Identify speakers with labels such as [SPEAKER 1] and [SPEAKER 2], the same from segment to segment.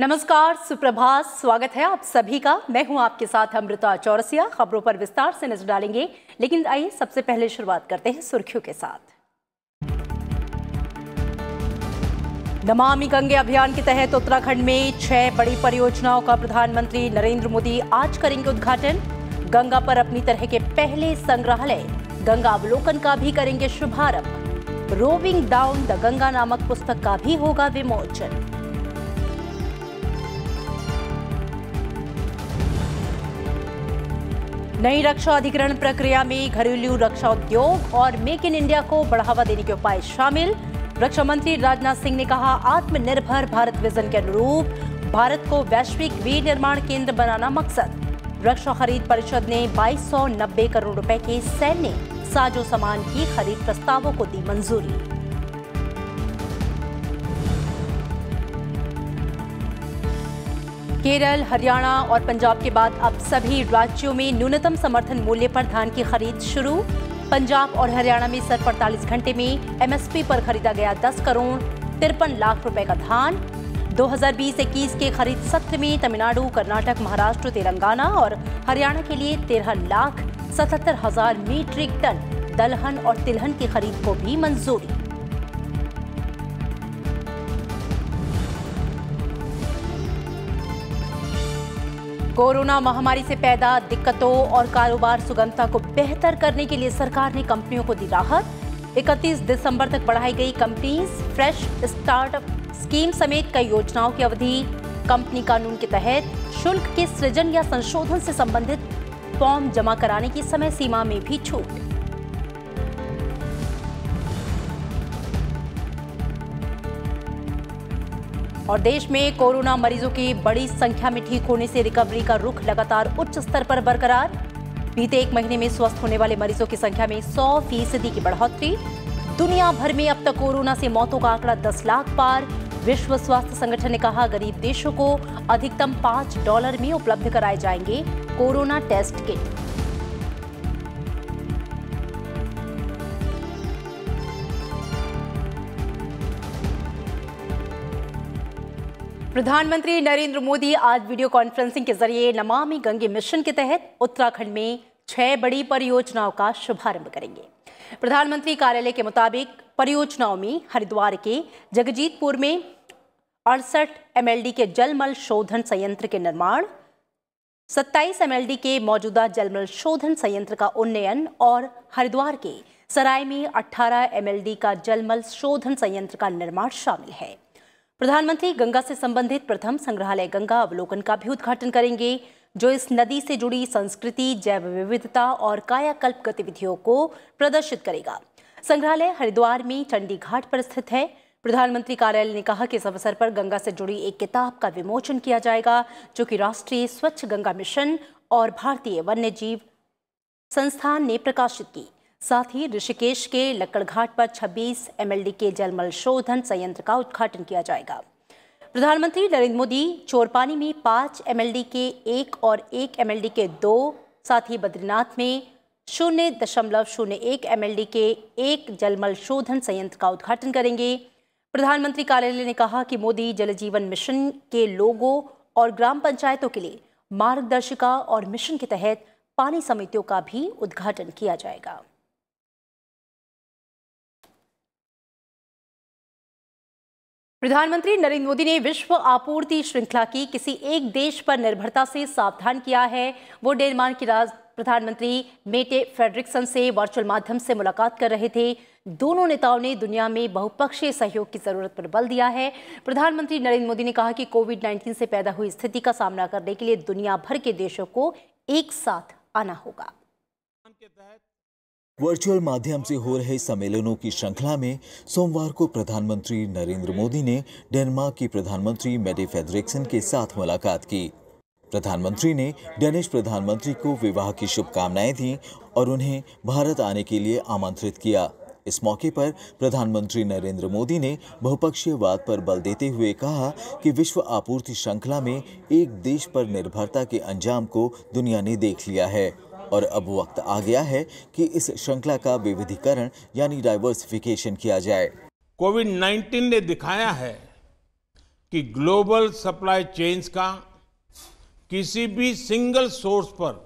[SPEAKER 1] नमस्कार सुप्रभात स्वागत है आप सभी का मैं हूं आपके साथ अमृता चौरसिया खबरों पर विस्तार से नजर डालेंगे लेकिन आइए सबसे पहले शुरुआत करते हैं सुर्खियों के साथ नमामि गंगे अभियान के तहत उत्तराखंड में छह बड़ी परियोजनाओं का प्रधानमंत्री नरेंद्र मोदी आज करेंगे उद्घाटन गंगा पर अपनी तरह के पहले संग्रहालय गंगा अवलोकन का भी करेंगे शुभारंभ रोविंग डाउन द गंगा नामक पुस्तक का भी होगा विमोचन नई रक्षा अधिकरण प्रक्रिया में घरेलू रक्षा उद्योग और मेक इन इंडिया को बढ़ावा देने के उपाय शामिल रक्षा मंत्री राजनाथ सिंह ने कहा आत्मनिर्भर भारत विजन के अनुरूप भारत को वैश्विक विनिर्माण केंद्र बनाना मकसद रक्षा खरीद परिषद ने बाईस करोड़ रुपए के सैन्य साजो सामान की खरीद प्रस्तावों को दी मंजूरी केरल हरियाणा और पंजाब के बाद अब सभी राज्यों में न्यूनतम समर्थन मूल्य पर धान की खरीद शुरू पंजाब और हरियाणा में सर 48 घंटे में एमएसपी पर खरीदा गया 10 करोड़ तिरपन लाख रुपए का धान 2020-21 के खरीद सत्र में तमिलनाडु कर्नाटक महाराष्ट्र तेलंगाना और हरियाणा के लिए तेरह लाख सतहत्तर हजार मीट्रिक टन दलहन और तिलहन की खरीद को भी मंजूरी कोरोना महामारी से पैदा दिक्कतों और कारोबार सुगमता को बेहतर करने के लिए सरकार ने कंपनियों को दी राहत 31 दिसंबर तक बढ़ाई गई कंपनीज फ्रेश स्टार्टअप स्कीम समेत कई योजनाओं की अवधि कंपनी कानून के तहत शुल्क के सृजन या संशोधन से संबंधित फॉर्म जमा कराने की समय सीमा में भी छूट और देश में कोरोना मरीजों की बड़ी संख्या में ठीक होने से रिकवरी का रुख लगातार उच्च स्तर पर बरकरार बीते एक महीने में स्वस्थ होने वाले मरीजों की संख्या में सौ फीसदी की बढ़ोतरी दुनिया भर में अब तक कोरोना से मौतों का आंकड़ा दस लाख पार विश्व स्वास्थ्य संगठन ने कहा गरीब देशों को अधिकतम पाँच डॉलर में उपलब्ध कराए जाएंगे कोरोना टेस्ट किट प्रधानमंत्री नरेंद्र मोदी आज वीडियो कॉन्फ्रेंसिंग के जरिए नमामि गंगे मिशन के तहत उत्तराखंड में छह बड़ी परियोजनाओं का शुभारंभ करेंगे प्रधानमंत्री कार्यालय के मुताबिक परियोजनाओं में हरिद्वार के जगजीतपुर में अड़सठ एमएलडी के जलमल शोधन संयंत्र के निर्माण 27 एमएलडी के मौजूदा जलमल शोधन संयंत्र का उन्नयन और हरिद्वार के सराय में 18 एमएलडी का जलमल शोधन संयंत्र का निर्माण शामिल है प्रधानमंत्री गंगा से संबंधित प्रथम संग्रहालय गंगा अवलोकन का भी उद्घाटन करेंगे जो इस नदी से जुड़ी संस्कृति जैव विविधता और कायाकल्प गतिविधियों को प्रदर्शित करेगा संग्रहालय हरिद्वार में चंडी घाट पर स्थित है प्रधानमंत्री कार्यालय ने कहा कि इस अवसर पर गंगा से जुड़ी एक किताब का विमोचन किया जाएगा जो कि राष्ट्रीय स्वच्छ गंगा मिशन और भारतीय वन्यजीव संस्थान ने प्रकाशित की साथ ही ऋषिकेश के लक्कड़घाट पर 26 एमएलडी के जलमल शोधन संयंत्र का उद्घाटन किया जाएगा प्रधानमंत्री नरेंद्र मोदी चोरपानी में पांच एमएलडी के एक और एक एमएलडी के दो साथ ही बद्रीनाथ में शून्य दशमलव शून्य एक एम के एक जलमल शोधन संयंत्र का उद्घाटन करेंगे प्रधानमंत्री कार्यालय ने कहा कि मोदी जल जीवन मिशन के लोगों और ग्राम पंचायतों के लिए मार्गदर्शिका और मिशन के तहत पानी समितियों का भी
[SPEAKER 2] उद्घाटन किया जाएगा प्रधानमंत्री नरेंद्र मोदी ने विश्व आपूर्ति श्रृंखला की किसी
[SPEAKER 1] एक देश पर निर्भरता से सावधान किया है वो डेनमार्क की राज प्रधानमंत्री मेटे फेडरिक्सन से वर्चुअल माध्यम से मुलाकात कर रहे थे दोनों नेताओं ने दुनिया में बहुपक्षीय सहयोग की जरूरत पर बल दिया है प्रधानमंत्री नरेंद्र मोदी ने कहा कि कोविड 19 से पैदा हुई स्थिति का सामना करने के लिए दुनिया भर के देशों को एक साथ आना होगा
[SPEAKER 3] वर्चुअल माध्यम से हो रहे सम्मेलनों की श्रृंखला में सोमवार को प्रधानमंत्री नरेंद्र मोदी ने डेनमार्क की प्रधानमंत्री मेडे फेडरिक्सन के साथ मुलाकात की प्रधानमंत्री ने डेनिश प्रधानमंत्री को विवाह की शुभकामनाएं दी और उन्हें भारत आने के लिए आमंत्रित किया इस मौके पर प्रधानमंत्री नरेंद्र मोदी ने बहुपक्षीयवाद पर बल देते हुए कहा कि विश्व आपूर्ति श्रृंखला में एक देश पर निर्भरता के अंजाम को दुनिया ने देख लिया है और अब वक्त आ गया है कि इस श्रृंखला का विविधीकरण यानी डाइवर्सिफिकेशन किया जाए
[SPEAKER 4] कोविड 19 ने दिखाया है कि ग्लोबल सप्लाई चेन्स का किसी भी सिंगल सोर्स पर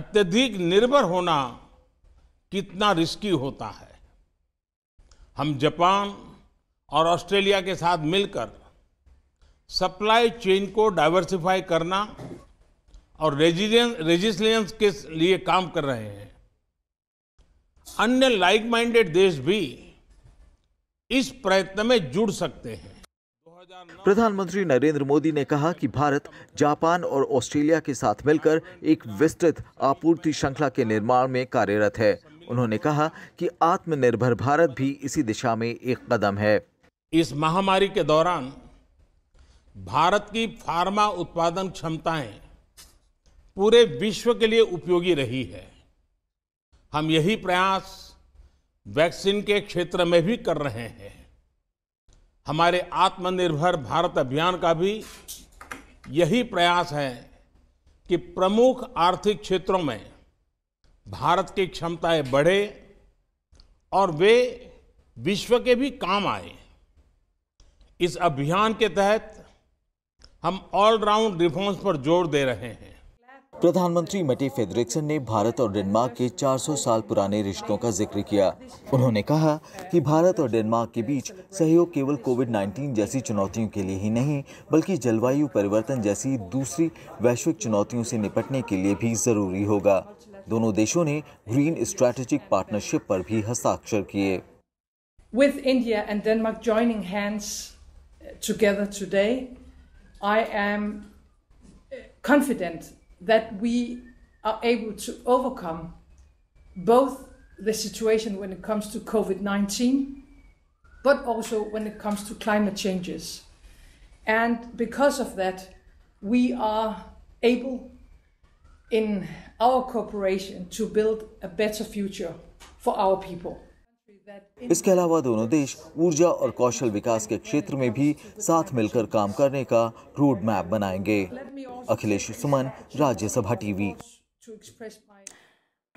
[SPEAKER 4] अत्यधिक निर्भर होना कितना रिस्की होता है हम जापान और ऑस्ट्रेलिया के साथ मिलकर सप्लाई चेन को डाइवर्सिफाई करना और रेजिस्लेंस के लिए काम कर रहे हैं अन्य लाइक माइंडेड देश भी इस प्रयत्न में जुड़ सकते हैं प्रधानमंत्री नरेंद्र मोदी ने कहा
[SPEAKER 3] कि भारत जापान और ऑस्ट्रेलिया के साथ मिलकर एक विस्तृत आपूर्ति श्रृंखला के निर्माण में कार्यरत है उन्होंने कहा कि आत्मनिर्भर भारत भी इसी दिशा में
[SPEAKER 4] एक कदम है इस महामारी के दौरान भारत की फार्मा उत्पादन क्षमताएं पूरे विश्व के लिए उपयोगी रही है हम यही प्रयास वैक्सीन के क्षेत्र में भी कर रहे हैं हमारे आत्मनिर्भर भारत अभियान का भी यही प्रयास है कि प्रमुख आर्थिक क्षेत्रों में भारत की क्षमताएं बढ़े और वे विश्व के भी काम आए इस अभियान के तहत हम ऑलराउंड रिफॉर्म्स पर जोर दे रहे हैं
[SPEAKER 3] प्रधानमंत्री मेटे फेडरिक्सन ने भारत और डेनमार्क के 400 साल पुराने रिश्तों का जिक्र किया उन्होंने कहा कि भारत और डेनमार्क के बीच सहयोग केवल कोविड 19 जैसी चुनौतियों के लिए ही नहीं बल्कि जलवायु परिवर्तन जैसी दूसरी वैश्विक चुनौतियों से निपटने के लिए भी जरूरी होगा दोनों देशों ने ग्रीन स्ट्रैटेजिक पार्टनरशिप पर भी हस्ताक्षर किए
[SPEAKER 1] with India uh, uh, confident that we are able to overcome both the situation when it comes to COVID 19, but also when it comes to climate changes. And because of that, we are able in our cooperation to build a better future for our people.
[SPEAKER 3] इसके अलावा दोनों देश ऊर्जा और कौशल विकास के क्षेत्र में भी साथ मिलकर काम करने का रोड मैप बनाएंगे अखिलेश सुमन राज्यसभा टीवी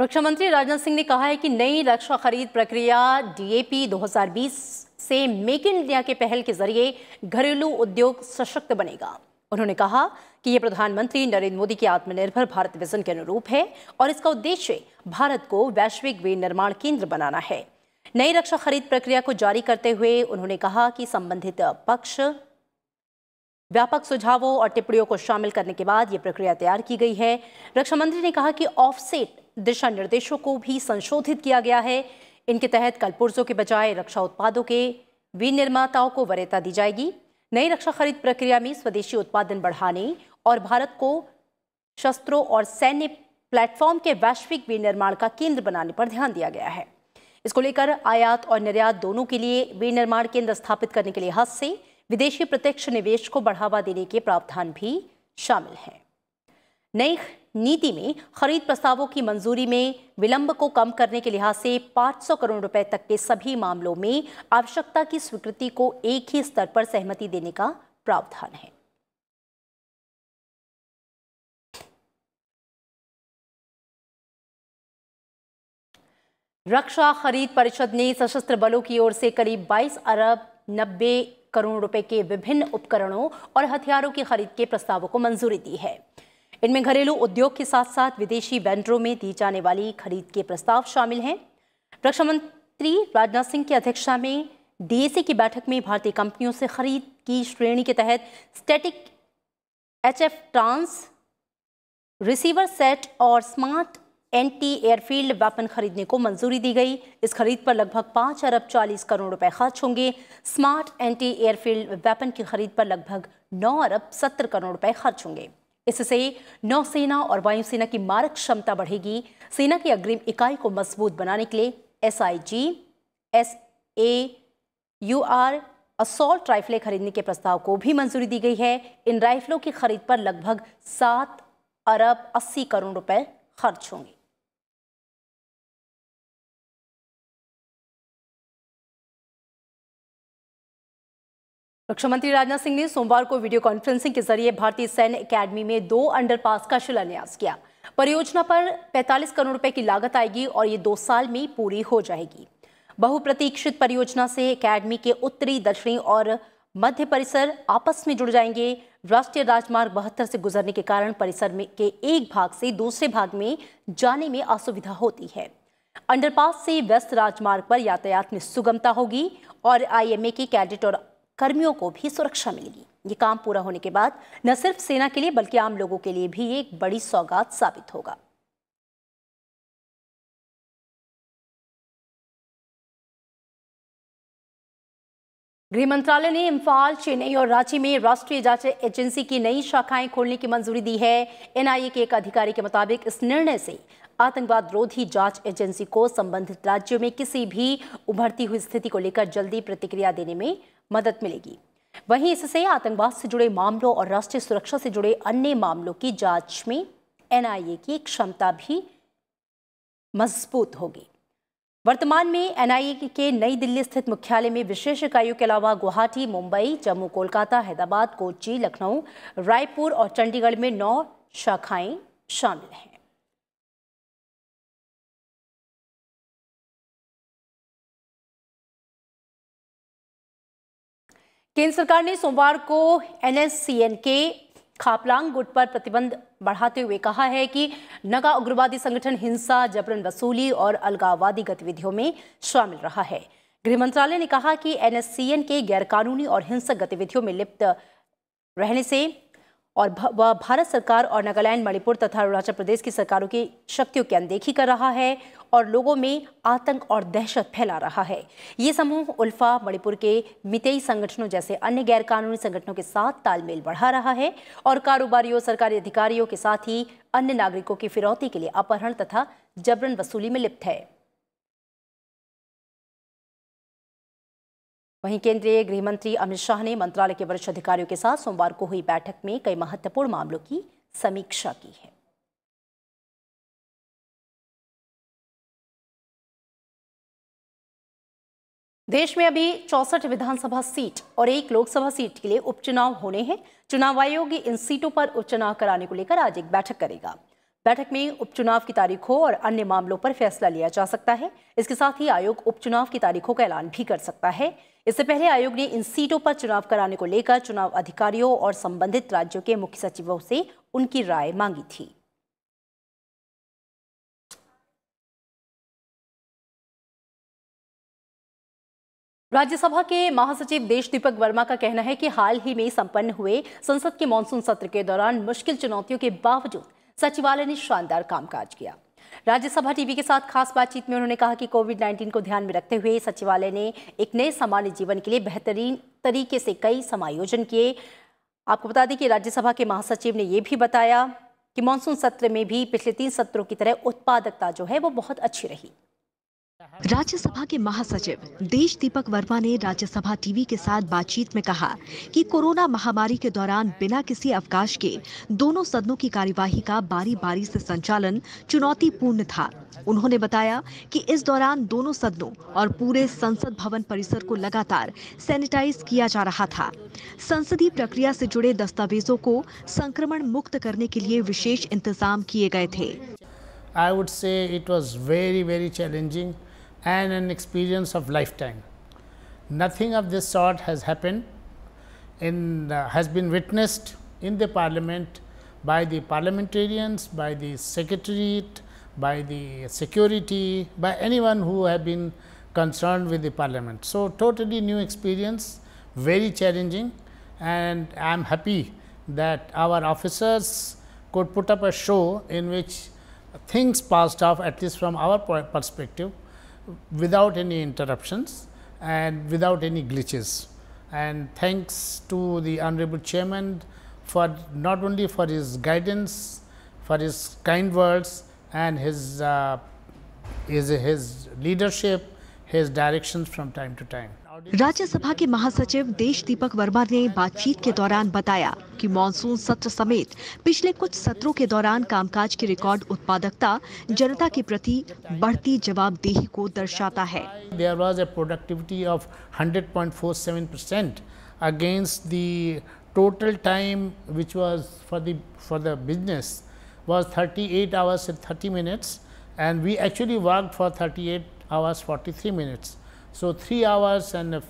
[SPEAKER 1] रक्षा मंत्री राजनाथ सिंह ने कहा है कि नई रक्षा खरीद प्रक्रिया डीएपी 2020 से मेक इन इंडिया के पहल के जरिए घरेलू उद्योग सशक्त बनेगा उन्होंने कहा कि ये प्रधानमंत्री नरेंद्र मोदी के आत्मनिर्भर भारत विजन के अनुरूप है और इसका उद्देश्य भारत को वैश्विक विनिर्माण केंद्र बनाना है नई रक्षा खरीद प्रक्रिया को जारी करते हुए उन्होंने कहा कि संबंधित पक्ष व्यापक सुझावों और टिप्पणियों को शामिल करने के बाद यह प्रक्रिया तैयार की गई है रक्षा मंत्री ने कहा कि ऑफसेट दिशा निर्देशों को भी संशोधित किया गया है इनके तहत कल पुर्जों के बजाय रक्षा उत्पादों के विनिर्माताओं को वरीयता दी जाएगी नई रक्षा खरीद प्रक्रिया में स्वदेशी उत्पादन बढ़ाने और भारत को शस्त्रों और सैन्य प्लेटफॉर्म के वैश्विक विनिर्माण का केंद्र बनाने पर ध्यान दिया गया है इसको लेकर आयात और निर्यात दोनों के लिए विनिर्माण केंद्र स्थापित करने के लिहाज से विदेशी प्रत्यक्ष निवेश को बढ़ावा देने के प्रावधान भी शामिल हैं नई नीति में खरीद प्रस्तावों की मंजूरी में विलंब को कम करने के लिहाज से 500 करोड़ रुपए तक के सभी मामलों में
[SPEAKER 2] आवश्यकता की स्वीकृति को एक ही स्तर पर सहमति देने का प्रावधान है रक्षा खरीद परिषद ने सशस्त्र बलों की ओर से करीब
[SPEAKER 1] 22 अरब 90 करोड़ रुपए के विभिन्न उपकरणों और हथियारों की खरीद के प्रस्तावों को मंजूरी दी है इनमें घरेलू उद्योग के साथ साथ विदेशी वेंडरों में दी जाने वाली खरीद के प्रस्ताव शामिल हैं रक्षा मंत्री राजनाथ सिंह की अध्यक्षता में डीएसी की बैठक में भारतीय कंपनियों से खरीद की श्रेणी के तहत static H trans receiver set और स्मार्ट एंटी एयरफील्ड वेपन खरीदने को मंजूरी दी गई इस खरीद पर लगभग पाँच अरब चालीस करोड़ रुपए खर्च होंगे स्मार्ट एंटी एयरफील्ड वेपन की खरीद पर लगभग नौ अरब सत्तर करोड़ रुपए खर्च होंगे इससे नौसेना और वायुसेना की मारक क्षमता बढ़ेगी सेना की अग्रिम इकाई को मजबूत बनाने के लिए S I G S A U R assault राइफलें खरीदने के प्रस्ताव को भी मंजूरी दी गई है इन राइफलों की
[SPEAKER 2] खरीद पर लगभग सात अरब अस्सी करोड़ रुपए खर्च होंगे रक्षा मंत्री राजनाथ सिंह ने सोमवार को वीडियो कॉन्फ्रेंसिंग के जरिए
[SPEAKER 1] भारतीय सैन्य एकेडमी में दो अंडरपास का शिलान्यास किया परियोजना पर 45 करोड़ रुपए की लागत आएगी और ये दो साल में पूरी हो जाएगी बहुप्रतीक्षित परियोजना से एकेडमी के उत्तरी दक्षिणी और मध्य परिसर आपस में जुड़ जाएंगे राष्ट्रीय राजमार्ग बहत्तर से गुजरने के कारण परिसर में के एक भाग से दूसरे भाग में जाने में असुविधा होती है अंडरपास से व्यस्त राजमार्ग पर यातायात में सुगमता होगी और आईएमए के कैडेट और कर्मियों को भी सुरक्षा मिलेगी ये काम पूरा होने के बाद न सिर्फ
[SPEAKER 2] सेना के लिए बल्कि आम लोगों के लिए भी एक बड़ी सौगात साबित होगा गृह मंत्रालय ने इम्फाल चेन्नई और रांची में राष्ट्रीय जांच एजेंसी की नई
[SPEAKER 1] शाखाएं खोलने की मंजूरी दी है एनआईए के एक अधिकारी के मुताबिक इस निर्णय से आतंकवाद रोधी जांच एजेंसी को संबंधित राज्यों में किसी भी उभरती हुई स्थिति को लेकर जल्दी प्रतिक्रिया देने में मदद मिलेगी वहीं इससे आतंकवाद से जुड़े मामलों और राष्ट्रीय सुरक्षा से जुड़े अन्य मामलों की जांच में एनआईए की क्षमता भी मजबूत होगी वर्तमान में एनआईए के नई दिल्ली स्थित मुख्यालय में विशेष इकाइयों के अलावा गुवाहाटी मुंबई जम्मू कोलकाता हैदराबाद कोची लखनऊ रायपुर
[SPEAKER 2] और चंडीगढ़ में नौ शाखाएं शामिल हैं केंद्र सरकार ने सोमवार को एनएससीएन के
[SPEAKER 1] खापलांग गुट पर प्रतिबंध बढ़ाते हुए कहा है कि नगा उग्रवादी संगठन हिंसा जबरन वसूली और अलगाववादी गतिविधियों में शामिल रहा है गृह मंत्रालय ने कहा कि एनएससीएन के गैरकानूनी और हिंसक गतिविधियों में लिप्त रहने से और वह भारत सरकार और नागालैंड मणिपुर तथा अरुणाचल प्रदेश की सरकारों की शक्तियों की अनदेखी कर रहा है और लोगों में आतंक और दहशत फैला रहा है ये समूह उल्फा मणिपुर के मितेई संगठनों जैसे अन्य गैरकानूनी संगठनों के साथ तालमेल बढ़ा रहा है और
[SPEAKER 2] कारोबारियों सरकारी अधिकारियों के साथ ही अन्य नागरिकों की फिरौती के लिए अपहरण तथा जबरन वसूली में लिप्त है वहीं केंद्रीय गृह मंत्री अमित शाह ने मंत्रालय के वरिष्ठ अधिकारियों के साथ सोमवार को हुई बैठक में कई महत्वपूर्ण मामलों की समीक्षा की है देश में अभी चौसठ विधानसभा सीट और एक लोकसभा सीट के लिए उपचुनाव होने हैं चुनाव आयोग इन
[SPEAKER 1] सीटों पर उपचुनाव कराने को लेकर आज एक बैठक करेगा बैठक में उपचुनाव की तारीखों और अन्य मामलों पर फैसला लिया जा सकता है इसके साथ ही आयोग उपचुनाव की तारीखों का ऐलान भी कर सकता है इससे पहले आयोग ने इन सीटों पर चुनाव कराने को लेकर चुनाव अधिकारियों और संबंधित राज्यों के मुख्य
[SPEAKER 2] सचिवों से उनकी राय मांगी थी राज्यसभा के महासचिव देश दीपक वर्मा का कहना है कि हाल ही में संपन्न हुए संसद के मानसून सत्र
[SPEAKER 1] के दौरान मुश्किल चुनौतियों के बावजूद सचिवालय ने शानदार कामकाज किया राज्यसभा टीवी के साथ खास बातचीत में उन्होंने कहा कि कोविड 19 को ध्यान में रखते हुए सचिवालय ने एक नए सामान्य जीवन के लिए बेहतरीन तरीके से कई समायोजन किए आपको बता दें कि राज्यसभा के महासचिव ने यह भी बताया कि मानसून सत्र में भी पिछले तीन सत्रों की तरह उत्पादकता जो है
[SPEAKER 5] वो बहुत अच्छी रही राज्यसभा के महासचिव देश दीपक वर्मा ने राज्यसभा टीवी के साथ बातचीत में कहा कि कोरोना महामारी के दौरान बिना किसी अवकाश के दोनों सदनों की कार्यवाही का बारी बारी से संचालन चुनौतीपूर्ण था उन्होंने बताया कि इस दौरान दोनों सदनों और पूरे संसद भवन परिसर को लगातार सैनिटाइज किया जा रहा था संसदीय प्रक्रिया से जुड़े दस्तावेजों को संक्रमण मुक्त करने के लिए विशेष इंतजाम किए गए थे
[SPEAKER 6] I would say it was very, very challenging. and an experience of lifetime. Nothing of this sort has happened in uh, has been witnessed in the parliament by the parliamentarians, by the secretariat, by the security, by anyone who have been concerned with the parliament. So, totally new experience, very challenging and I am happy that our officers could put up a show in which things passed off at least from our perspective without any interruptions and without any glitches. And thanks to the Honorable Chairman for not only for his guidance, for his kind words and his, uh, his, his leadership, his directions from time to time. Rajya Sabha
[SPEAKER 5] के महासचिव देश दीपक वर्मा ने बातचीत के दौरान बताया कि monsoon सत्र समेत पिछले कुछ सत्रों के दौरान कामकाज की रिकॉर्ड उत्पादकता जनता के प्रति बढ़ती जवाबदेही को दर्शाता है
[SPEAKER 6] there was a productivity of 100.47 percent against the total time which was for the for the business was thirty eight hours and 30 minutes and we actually worked for 38 hours 43 minutes So, 3 hours and,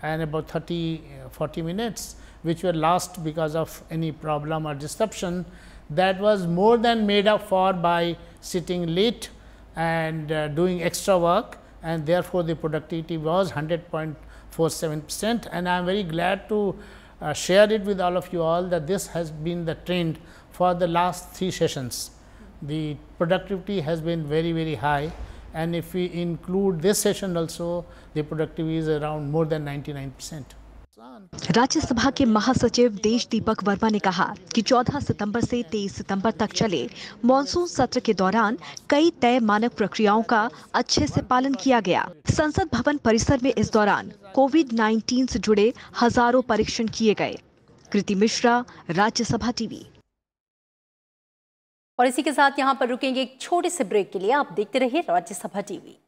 [SPEAKER 6] and about 30 40 minutes which were lost because of any problem or disruption that was more than made up for by sitting late and uh, doing extra work and therefore, the productivity was 100.47 percent and I am very glad to uh, share it with all of you all that this has been the trend for the last three sessions. The productivity has been very, very high. and if we include this session also, the productivity is around more than 99
[SPEAKER 5] Rajya Sabha के महासचिव देश दीपक वर्मा ने कहा कि 14 सितंबर से 23 सितंबर तक चले monsoon सत्र के दौरान कई तय मानक प्रक्रियाओं का अच्छे से पालन किया गया संसद भवन परिसर में इस दौरान कोविड 19 से जुड़े हजारों परीक्षण किए गए कृति मिश्रा राज्यसभा टीवी
[SPEAKER 1] और इसी के साथ यहां पर रुकेंगे एक छोटे से ब्रेक के लिए आप देखते रहिए राज्यसभा टीवी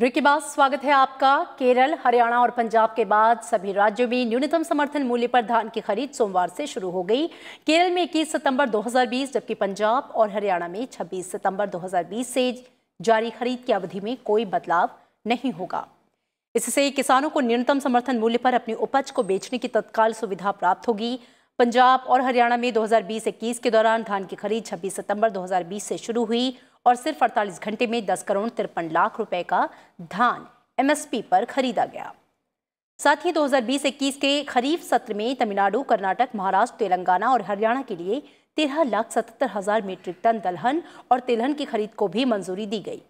[SPEAKER 1] ब्रेक के बाद स्वागत है आपका केरल हरियाणा और पंजाब के बाद सभी राज्यों में न्यूनतम समर्थन मूल्य पर धान की खरीद सोमवार से शुरू हो गई केरल में 21 सितंबर 2020 जबकि पंजाब और हरियाणा में 26 सितंबर 2020 से जारी खरीद की अवधि में कोई बदलाव नहीं होगा इससे किसानों को न्यूनतम समर्थन मूल्य पर अपनी उपज को बेचने की तत्काल सुविधा प्राप्त होगी पंजाब और हरियाणा में 2020-21 के दौरान धान की खरीद 26 सितंबर 2020 से शुरू हुई और सिर्फ 48 घंटे में 10 करोड़ तिरपन लाख रुपए का धान एमएसपी पर खरीदा गया साथ ही 2020-21 के खरीफ सत्र में तमिलनाडु कर्नाटक महाराष्ट्र तेलंगाना और हरियाणा के लिए तेरह लाख सतहत्तर हज़ार मीट्रिक टन दलहन और तिलहन की खरीद को भी मंजूरी दी गई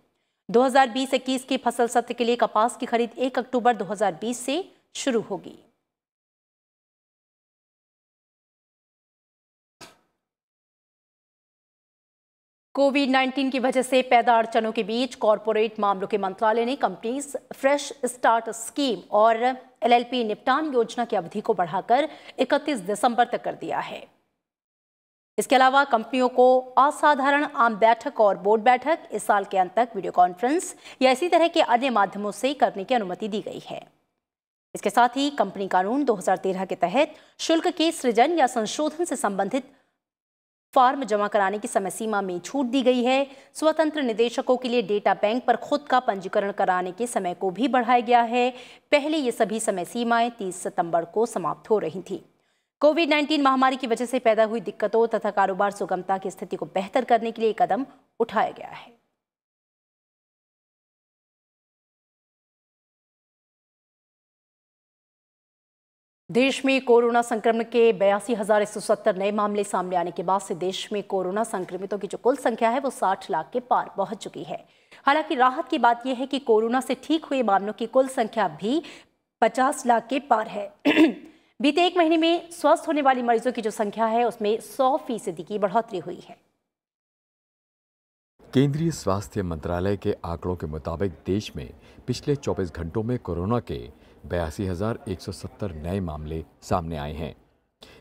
[SPEAKER 1] 2020-21 की फसल सत्र के लिए कपास की खरीद
[SPEAKER 2] 1 अक्टूबर 2020 से शुरू होगी कोविड 19 की वजह से पैदा अड़चनों के बीच कॉरपोरेट मामलों के मंत्रालय ने कंपनीज फ्रेश
[SPEAKER 1] स्टार्ट स्कीम और एलएलपी निपटान योजना की अवधि को बढ़ाकर 31 दिसंबर तक कर दिया है इसके अलावा कंपनियों को असाधारण आम बैठक और बोर्ड बैठक इस साल के अंत तक वीडियो कॉन्फ्रेंस या इसी तरह के अन्य माध्यमों से करने की अनुमति दी गई है इसके साथ ही कंपनी कानून 2013 के तहत शुल्क के सृजन या संशोधन से संबंधित फॉर्म जमा कराने की समय सीमा में छूट दी गई है स्वतंत्र निदेशकों के लिए डेटा बैंक पर खुद का पंजीकरण कराने के समय को भी बढ़ाया गया है पहले ये सभी समय सीमाएं 30 सितंबर को समाप्त हो रही थी कोविड
[SPEAKER 2] 19 महामारी की वजह से पैदा हुई दिक्कतों तथा कारोबार सुगमता की स्थिति को बेहतर करने के लिए कदम उठाया गया है देश में कोरोना संक्रमण के
[SPEAKER 1] बयासी हजार एक सौ सत्तर नए मामले सामने आने के बाद से देश में कोरोना संक्रमितों की जो कुल संख्या है वो 60 लाख के पार पहुंच चुकी है हालांकि राहत की बात यह है कि कोरोना से ठीक हुए मामलों की कुल संख्या भी 50 लाख के पार है बीते एक महीने में स्वस्थ होने वाली मरीजों की जो संख्या है उसमें सौ फीसदी की बढ़ोतरी हुई है
[SPEAKER 7] केंद्रीय स्वास्थ्य मंत्रालय के आंकड़ों के मुताबिक देश में पिछले 24 घंटों में कोरोना के बयासी नए मामले सामने आए हैं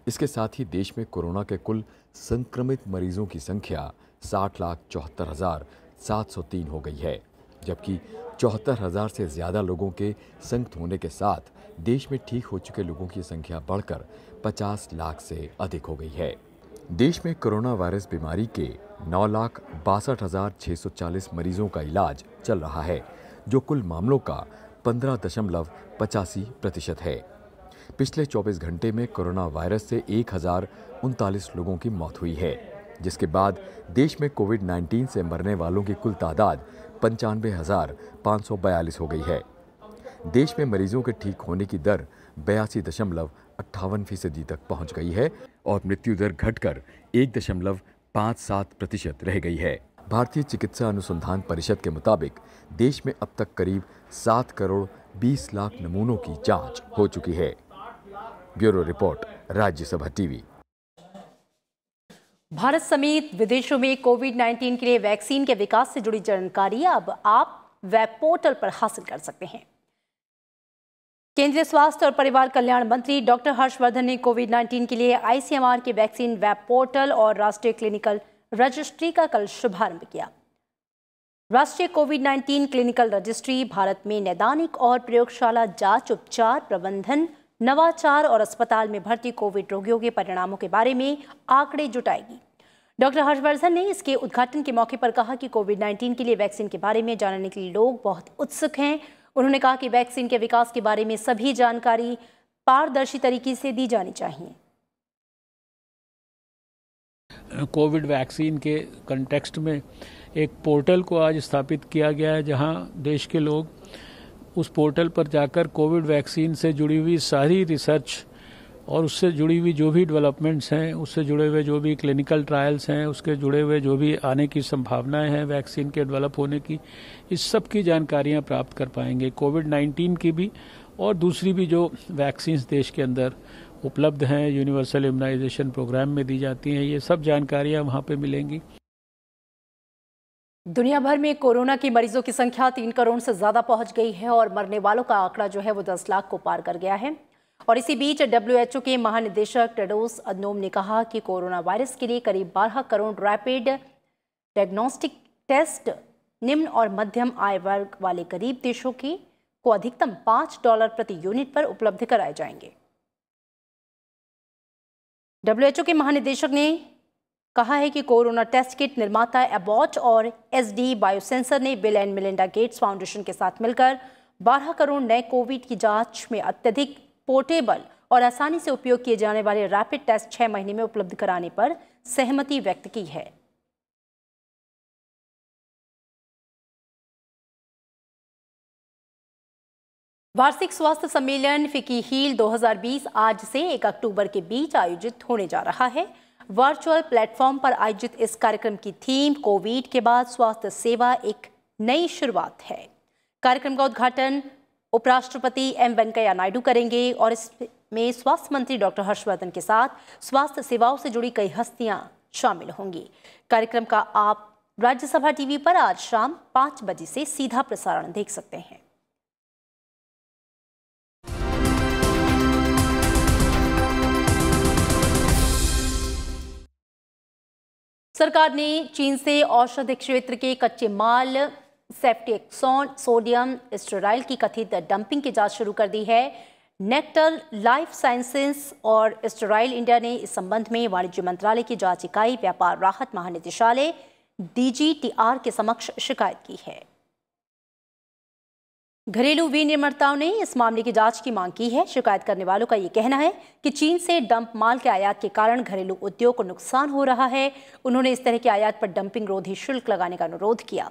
[SPEAKER 7] इसके साथ ही देश में कोरोना के कुल संक्रमित मरीजों की संख्या साठ लाख चौहत्तर हजार सात सौ तीन हो गई है जबकि चौहत्तर हज़ार से ज़्यादा लोगों के संक्रमित होने के साथ देश में ठीक हो चुके लोगों की संख्या बढ़कर 50 लाख से अधिक हो गई है देश में कोरोना वायरस बीमारी के नौ लाख बासठ हज़ार छह सौ चालीस मरीजों का इलाज चल रहा है जो कुल मामलों का पंद्रह दशमलव पचासी प्रतिशत है पिछले 24 घंटे में कोरोना वायरस से एक हज़ार उनतालीस लोगों की मौत हुई है जिसके बाद देश में कोविड 19 से मरने वालों की कुल तादाद पंचानवे हज़ार पाँच सौ बयालीस हो गई है देश में मरीजों के ठीक होने की दर बयासी दशमलव अट्ठावन फीसदी तक पहुंच गई है और मृत्यु दर घटकर एक दशमलव पाँच सात प्रतिशत रह गई है भारतीय चिकित्सा अनुसंधान परिषद के मुताबिक देश में अब तक करीब सात करोड़ बीस लाख नमूनों की जांच हो चुकी है bureau report Rajya Sabha TV
[SPEAKER 1] Bharat समेत विदेशों में कोविड 19 के लिए वैक्सीन के विकास से जुड़ी जानकारी अब आप वेब पोर्टल पर हासिल कर सकते हैं केंद्रीय स्वास्थ्य और परिवार कल्याण मंत्री डॉक्टर हर्षवर्धन ने कोविड 19 के लिए आईसीएमआर के वैक्सीन वेब पोर्टल और राष्ट्रीय क्लिनिकल रजिस्ट्री का कल शुभारंभ किया राष्ट्रीय कोविड 19 क्लिनिकल रजिस्ट्री भारत में नैदानिक और प्रयोगशाला जांच उपचार प्रबंधन नवाचार और अस्पताल में भर्ती कोविड रोगियों के परिणामों के बारे में आंकड़े जुटाएगी डॉक्टर हर्षवर्धन ने इसके उद्घाटन के मौके पर कहा कि कोविड 19 के लिए वैक्सीन के बारे में जानने के लिए लोग बहुत उत्सुक हैं उन्होंने कहा कि वैक्सीन के विकास के बारे में सभी जानकारी पारदर्शी तरीके से दी जानी चाहिए
[SPEAKER 4] कोविड वैक्सीन के कंटेक्स्ट में एक पोर्टल को आज स्थापित किया गया है जहां देश के लोग उस पोर्टल पर जाकर कोविड वैक्सीन से जुड़ी हुई सारी रिसर्च और उससे जुड़ी हुई जो भी डेवलपमेंट्स हैं उससे जुड़े हुए जो भी क्लिनिकल ट्रायल्स हैं उसके जुड़े हुए जो भी आने की संभावनाएं हैं वैक्सीन के डेवलप होने की इस सब की जानकारियां प्राप्त कर पाएंगे कोविड 19 की भी और दूसरी भी जो वैक्सीन्स देश के अंदर उपलब्ध हैं यूनिवर्सल इम्यूनाइजेशन प्रोग्राम में दी जाती हैं ये सब जानकारियाँ वहाँ पर मिलेंगी
[SPEAKER 1] दुनिया भर में कोरोना के मरीजों की संख्या तीन करोड़ से ज़्यादा पहुंच गई है और मरने वालों का आंकड़ा जो है वो दस लाख को पार कर गया है और इसी बीच डब्ल्यूएचओ के महानिदेशक टेडोस अदनोम ने कहा कि कोरोना वायरस के लिए करीब बारह करोड़ रैपिड डायग्नोस्टिक टेस्ट निम्न और मध्यम आय वर्ग वाले गरीब देशों की को अधिकतम पाँच डॉलर प्रति यूनिट पर उपलब्ध कराए जाएंगे डब्ल्यूएचओ के महानिदेशक ने कहा है कि कोरोना टेस्ट किट निर्माता एबॉट और एसडी बायोसेंसर ने Bill and Melinda Gates Foundation के साथ मिलकर 12 करोड़ नए कोविड की जांच में अत्यधिक पोर्टेबल और आसानी से उपयोग किए जाने वाले रैपिड टेस्ट
[SPEAKER 2] छह महीने में उपलब्ध कराने पर सहमति व्यक्त की है वार्षिक स्वास्थ्य सम्मेलन फिकी हील 2020 आज से 1 अक्टूबर के बीच आयोजित
[SPEAKER 1] होने जा रहा है वर्चुअल प्लेटफॉर्म पर आयोजित इस कार्यक्रम की थीम कोविड के बाद स्वास्थ्य सेवा एक नई शुरुआत है कार्यक्रम का उद्घाटन उपराष्ट्रपति एम वेंकैया नायडू करेंगे और इसमें स्वास्थ्य मंत्री डॉक्टर हर्षवर्धन के साथ स्वास्थ्य सेवाओं से जुड़ी कई हस्तियां शामिल होंगी कार्यक्रम का आप राज्यसभा टीवी पर आज शाम पाँच बजे से सीधा प्रसारण देख सकते हैं सरकार ने चीन से औषधि क्षेत्र के कच्चे माल सेफ्टिक्सॉन सोडियम स्टेराइल की कथित डंपिंग की जांच शुरू कर दी है नेक्टल लाइफ साइंसेस और स्टेराइल इंडिया ने इस संबंध में वाणिज्य मंत्रालय की जांच इकाई व्यापार राहत महानिदेशालय डीजीटीआर के समक्ष शिकायत की है घरेलू विनिर्माताओं ने इस मामले की जांच की मांग की है शिकायत करने वालों का ये कहना है कि चीन से डंप माल के आयात के कारण घरेलू उद्योग को नुकसान हो रहा है उन्होंने इस तरह के आयात पर डंपिंग रोधी शुल्क लगाने का अनुरोध किया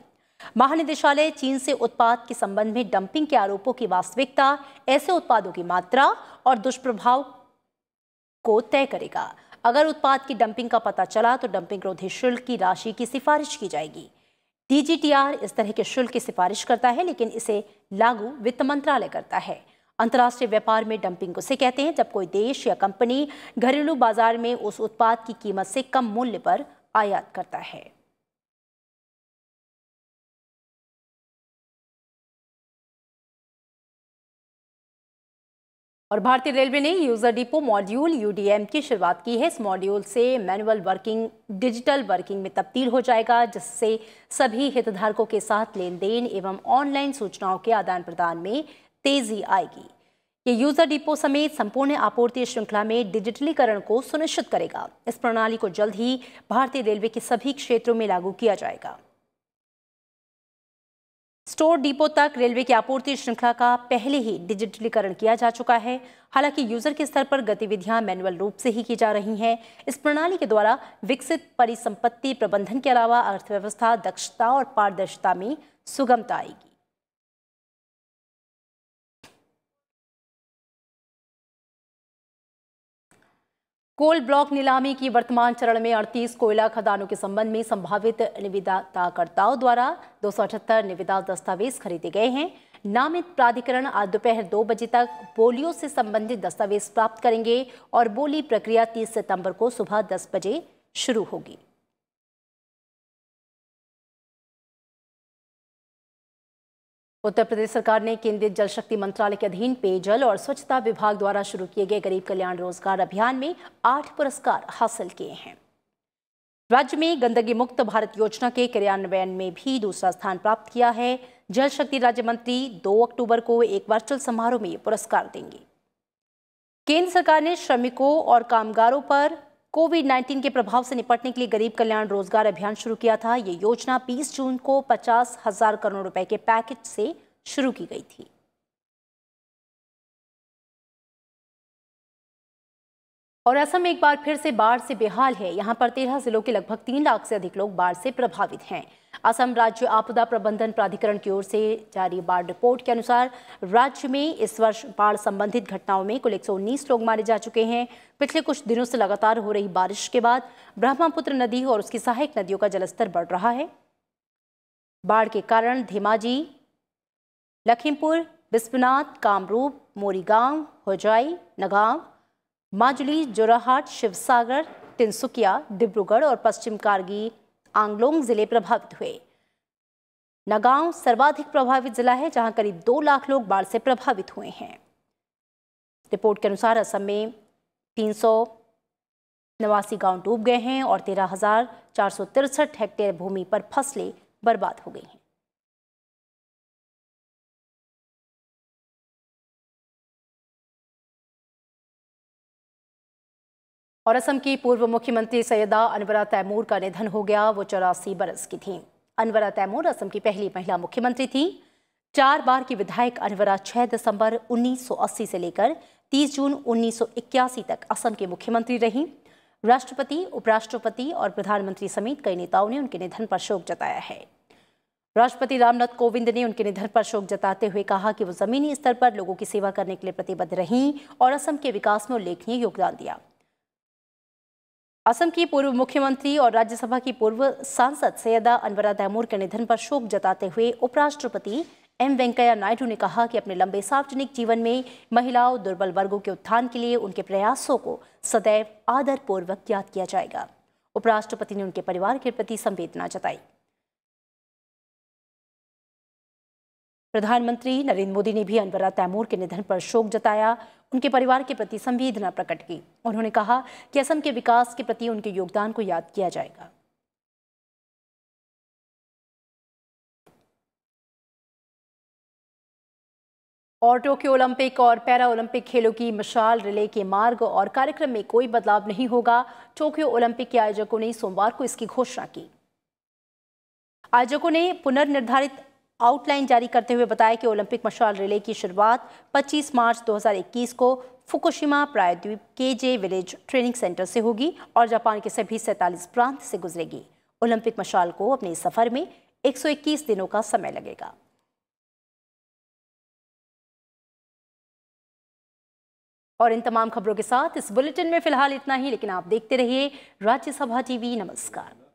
[SPEAKER 1] महानिदेशालय चीन से उत्पाद के संबंध में डंपिंग के आरोपों की वास्तविकता ऐसे उत्पादों की मात्रा और दुष्प्रभाव को तय करेगा अगर उत्पाद की डंपिंग का पता चला तो डंपिंग रोधी शुल्क की राशि की सिफारिश की जाएगी डीजीटीआर इस तरह के शुल्क की सिफारिश करता है लेकिन इसे लागू वित्त मंत्रालय करता है अंतर्राष्ट्रीय व्यापार में डंपिंग उसे कहते हैं जब कोई देश या कंपनी घरेलू बाजार
[SPEAKER 2] में उस उत्पाद की कीमत से कम मूल्य पर आयात करता है और भारतीय रेलवे ने यूज़र डिपो मॉड्यूल यूडीएम की शुरुआत
[SPEAKER 1] की है इस मॉड्यूल से मैनुअल वर्किंग डिजिटल वर्किंग में तब्दील हो जाएगा जिससे सभी हितधारकों के साथ लेन देन एवं ऑनलाइन सूचनाओं के आदान प्रदान में तेजी आएगी ये यूज़र डिपो समेत संपूर्ण आपूर्ति श्रृंखला में डिजिटलीकरण को सुनिश्चित करेगा इस प्रणाली को जल्द ही भारतीय रेलवे के सभी क्षेत्रों में लागू किया जाएगा स्टोर डिपो तक रेलवे की आपूर्ति श्रृंखला का पहले ही डिजिटलीकरण किया जा चुका है हालांकि यूजर के स्तर पर गतिविधियां मैनुअल रूप से ही की जा रही हैं इस प्रणाली के द्वारा विकसित परिसंपत्ति प्रबंधन के अलावा अर्थव्यवस्था दक्षता
[SPEAKER 2] और पारदर्शिता में सुगमता आएगी कोल ब्लॉक नीलामी की वर्तमान चरण में 38 कोयला खदानों के संबंध में संभावित निविदाताकर्ताओं
[SPEAKER 1] द्वारा दो निविदा दस्तावेज खरीदे गए हैं नामित प्राधिकरण आज दोपहर दो बजे तक बोलियों से संबंधित दस्तावेज प्राप्त करेंगे और बोली प्रक्रिया 30
[SPEAKER 2] सितंबर को सुबह दस बजे शुरू होगी उत्तर प्रदेश सरकार ने केंद्रीय जल शक्ति मंत्रालय
[SPEAKER 1] के अधीन पेयजल और स्वच्छता विभाग द्वारा शुरू किए गए गरीब कल्याण रोजगार अभियान में आठ पुरस्कार हासिल किए हैं राज्य में गंदगी मुक्त भारत योजना के क्रियान्वयन में भी दूसरा स्थान प्राप्त किया है जल शक्ति राज्य मंत्री 2 अक्टूबर को एक वर्चुअल समारोह में पुरस्कार देंगे केंद्र सरकार ने श्रमिकों और कामगारों पर कोविड 19 के प्रभाव से निपटने के लिए गरीब कल्याण रोजगार अभियान शुरू किया था ये योजना 20
[SPEAKER 2] जून को पचास हजार करोड़ रुपए के पैकेज से शुरू की गई थी और असम एक बार फिर से बाढ़ से बेहाल है यहाँ पर तेरह जिलों के लगभग तीन लाख से अधिक लोग बाढ़ से प्रभावित हैं
[SPEAKER 1] असम राज्य आपदा प्रबंधन प्राधिकरण की ओर से जारी बाढ़ रिपोर्ट के अनुसार राज्य में इस वर्ष बाढ़ संबंधित घटनाओं में कुल 119 लोग मारे जा चुके हैं पिछले कुछ दिनों से लगातार हो रही बारिश के बाद ब्रह्मपुत्र नदी और उसकी सहायक नदियों का जलस्तर बढ़ रहा है बाढ़ के कारण धेमाजी लखीमपुर बिस्पनाथ कामरूप मोरीगांव होजाई नगांव माजुली जोराहाट शिवसागर तिनसुकिया डिब्रूगढ़ और पश्चिम कारगी आंगलोंग जिले प्रभावित हुए नगांव सर्वाधिक प्रभावित जिला है जहां करीब दो लाख लोग बाढ़ से प्रभावित हुए हैं रिपोर्ट के अनुसार असम में तीन सौ
[SPEAKER 2] नवासी गांव डूब गए हैं और तेरह हजार चार सौ तिरसठ हेक्टेयर भूमि पर फसलें बर्बाद हो गई हैं और असम की पूर्व मुख्यमंत्री सैयदा अनवरा तैमूर का निधन हो गया वो चौरासी बरस की थी
[SPEAKER 1] अनवरा तैमूर असम की पहली महिला मुख्यमंत्री थी चार बार की विधायक अनवरा 6 दिसंबर 1980 से लेकर 30 जून 1981 तक असम के मुख्यमंत्री रहीं राष्ट्रपति उपराष्ट्रपति और प्रधानमंत्री समेत कई नेताओं ने उनके निधन पर शोक जताया है राष्ट्रपति रामनाथ कोविंद ने उनके निधन पर शोक जताते हुए कहा कि वो जमीनी स्तर पर लोगों की सेवा करने के लिए प्रतिबद्ध रहीं और असम के विकास में उल्लेखनीय योगदान दिया असम की पूर्व मुख्यमंत्री और राज्यसभा की पूर्व सांसद सैयदा अनवरा तैमूर के निधन पर शोक जताते हुए उपराष्ट्रपति एम वेंकैया नायडू ने कहा कि अपने लंबे सार्वजनिक जीवन में महिलाओं दुर्बल वर्गों के उत्थान के लिए उनके प्रयासों को सदैव आदरपूर्वक याद किया जाएगा उपराष्ट्रपति ने उनके परिवार के प्रति संवेदना जताई प्रधानमंत्री नरेंद्र मोदी ने भी अनवरा तैमूर के निधन पर शोक जताया उनके परिवार के प्रति संवेदना प्रकट की उन्होंने कहा कि असम के
[SPEAKER 2] विकास के प्रति उनके योगदान को याद किया जाएगा और टोक्यो ओलंपिक और पैरा ओलंपिक खेलों की मशाल रिले के मार्ग और कार्यक्रम में कोई बदलाव नहीं
[SPEAKER 1] होगा टोक्यो ओलंपिक के आयोजकों ने सोमवार को इसकी घोषणा की आयोजकों ने पुनर्निर्धारित आउटलाइन जारी करते हुए बताया कि ओलंपिक मशाल रिले की शुरुआत 25 मार्च 2021 को फुकुशिमा प्रायद्वीप के जे विलेज ट्रेनिंग सेंटर से होगी और जापान के सभी सैंतालीस प्रांत से गुजरेगी ओलंपिक मशाल को अपने सफर में
[SPEAKER 2] 121 दिनों का समय लगेगा और इन तमाम खबरों के साथ इस बुलेटिन में फिलहाल इतना ही लेकिन आप
[SPEAKER 1] देखते रहिए राज्यसभा टीवी नमस्कार